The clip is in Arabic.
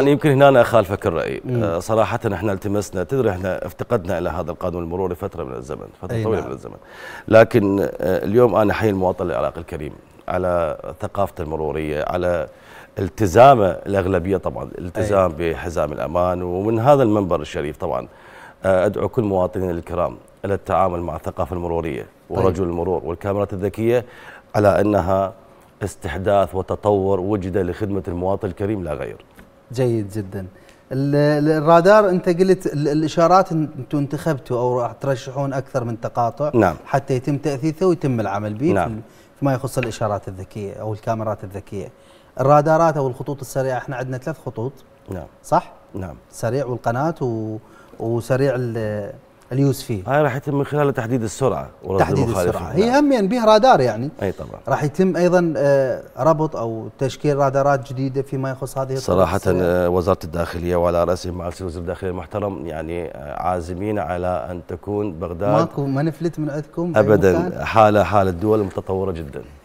يعني يمكن هنا أنا أخالفك الرأي مم. آه، صراحة احنا التمسنا تدري احنا افتقدنا إلى هذا القانون المروري فترة من الزمن فترة طويلة نعم. من الزمن لكن آه، اليوم أنا أحيي المواطن العراقي الكريم على ثقافته المرورية على التزامه الأغلبية طبعا أي. بحزام الأمان ومن هذا المنبر الشريف طبعا آه، أدعو كل مواطنين الكرام إلى التعامل مع الثقافة المرورية ورجل طيب. المرور والكاميرات الذكية على أنها استحداث وتطور وجد لخدمة المواطن الكريم لا غير جيد جدا الرادار انت قلت الاشارات انتم انتخبتوا او راح ترشحون اكثر من تقاطع نعم. حتى يتم تاثيثه ويتم العمل به نعم. فيما يخص الاشارات الذكيه او الكاميرات الذكيه الرادارات او الخطوط السريعه احنا عندنا ثلاث خطوط نعم صح نعم سريع والقناه و... وسريع ال... اليوسفي هاي راح يتم من خلال تحديد السرعه تحديد السرعه نعم. هي هم هم يعني بها رادار يعني اي طبعا راح يتم ايضا آه، ربط او تشكيل رادارات جديده فيما يخص هذه صراحه آه، وزاره الداخليه وعلى راسهم معالي وزير الداخليه المحترم يعني آه، عازمين على ان تكون بغداد ماكو ما نفلت من عندكم ابدا حاله حاله الدول متطوره جدا